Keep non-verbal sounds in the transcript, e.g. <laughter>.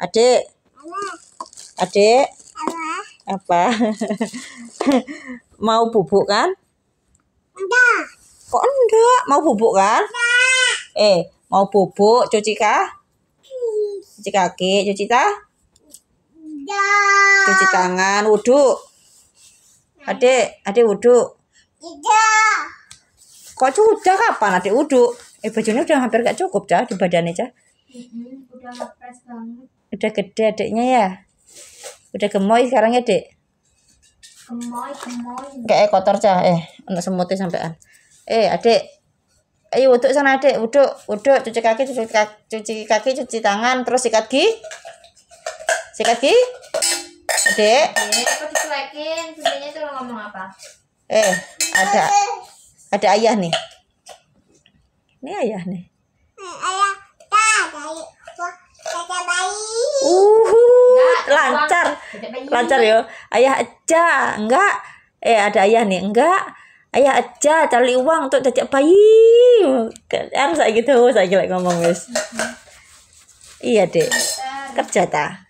Adik. Adik. Apa? <laughs> Mau bubuk kan? Enggak. Kok enggak? Mau bubuk kan? Enggak. Eh, mau bubuk cuci kah? Cuci kaki, cuci tah? Enggak. Cuci tangan, wudhu. Adik, adik wudhu. Tidak. Kok sudah kapan adik wudhu? Eh bajunya udah hampir gak cukup dah di badannya cah. Udah ngepres banget. Udah gede adiknya ya? Udah gemoy sekarang ya, Dek? Gemoy, gemoy. Kayak kotor cah, eh, untuk semutnya sampean. Eh, Adik. Ayo wuduk sana, Adik. wuduk wuduk cuci kaki, cuci kaki, cuci kaki, cuci tangan, terus sikat gigi. Sikat gigi. Adik. aku dicuekin. Sebenarnya tuh ngomong apa? Eh, ada ada ayah nih. Ini ayah nih. lancar yo ya. ayah aja enggak eh ada ayah nih enggak ayah aja cari uang untuk cacak bayi kan saya gitu saya gila ngomong guys iya deh kerja ta